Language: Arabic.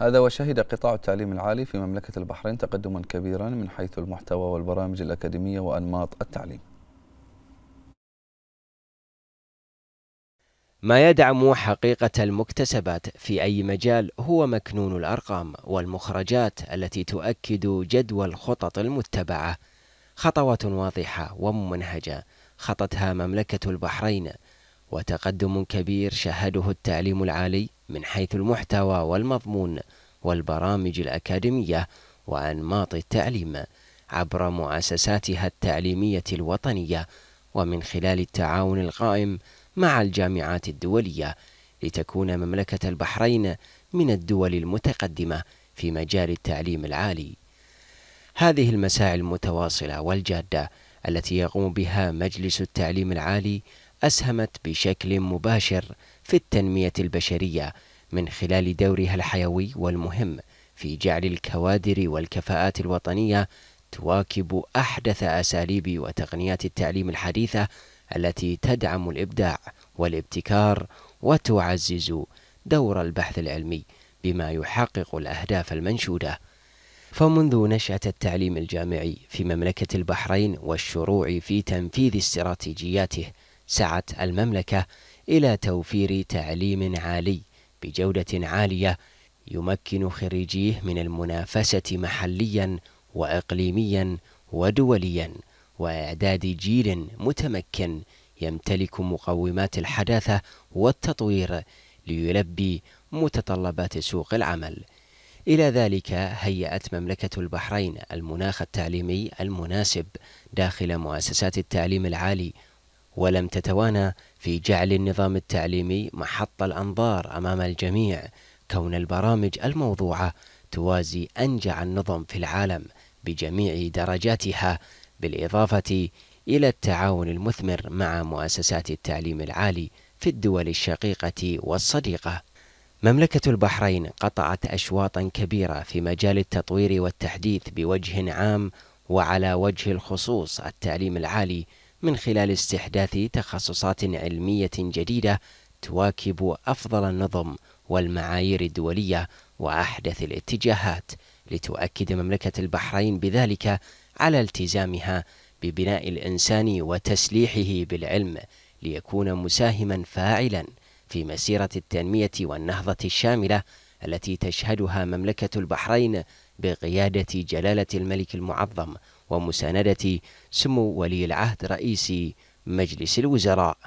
هذا وشهد قطاع التعليم العالي في مملكة البحرين تقدما كبيرا من حيث المحتوى والبرامج الأكاديمية وأنماط التعليم ما يدعم حقيقة المكتسبات في أي مجال هو مكنون الأرقام والمخرجات التي تؤكد جدوى الخطط المتبعة خطوات واضحة وممنهجة خطتها مملكة البحرين وتقدم كبير شهده التعليم العالي من حيث المحتوى والمضمون والبرامج الأكاديمية وأنماط التعليم عبر مؤسساتها التعليمية الوطنية ومن خلال التعاون القائم مع الجامعات الدولية لتكون مملكة البحرين من الدول المتقدمة في مجال التعليم العالي. هذه المساعي المتواصلة والجادة التي يقوم بها مجلس التعليم العالي أسهمت بشكل مباشر في التنمية البشرية من خلال دورها الحيوي والمهم في جعل الكوادر والكفاءات الوطنية تواكب أحدث أساليب وتقنيات التعليم الحديثة التي تدعم الإبداع والابتكار وتعزز دور البحث العلمي بما يحقق الأهداف المنشودة. فمنذ نشأة التعليم الجامعي في مملكة البحرين والشروع في تنفيذ استراتيجياته، سعت المملكة إلى توفير تعليم عالي بجودة عالية يمكن خريجيه من المنافسة محليا وإقليميا ودوليا وإعداد جيل متمكن يمتلك مقومات الحداثة والتطوير ليلبي متطلبات سوق العمل إلى ذلك هيأت مملكة البحرين المناخ التعليمي المناسب داخل مؤسسات التعليم العالي ولم تتوانى في جعل النظام التعليمي محط الأنظار أمام الجميع كون البرامج الموضوعة توازي أنجع النظم في العالم بجميع درجاتها بالإضافة إلى التعاون المثمر مع مؤسسات التعليم العالي في الدول الشقيقة والصديقة. مملكة البحرين قطعت أشواطا كبيرة في مجال التطوير والتحديث بوجه عام وعلى وجه الخصوص التعليم العالي من خلال استحداث تخصصات علمية جديدة تواكب أفضل النظم والمعايير الدولية وأحدث الاتجاهات لتؤكد مملكة البحرين بذلك على التزامها ببناء الإنسان وتسليحه بالعلم ليكون مساهما فاعلا في مسيرة التنمية والنهضة الشاملة التي تشهدها مملكة البحرين بقيادة جلالة الملك المعظم ومساندة سمو ولي العهد رئيس مجلس الوزراء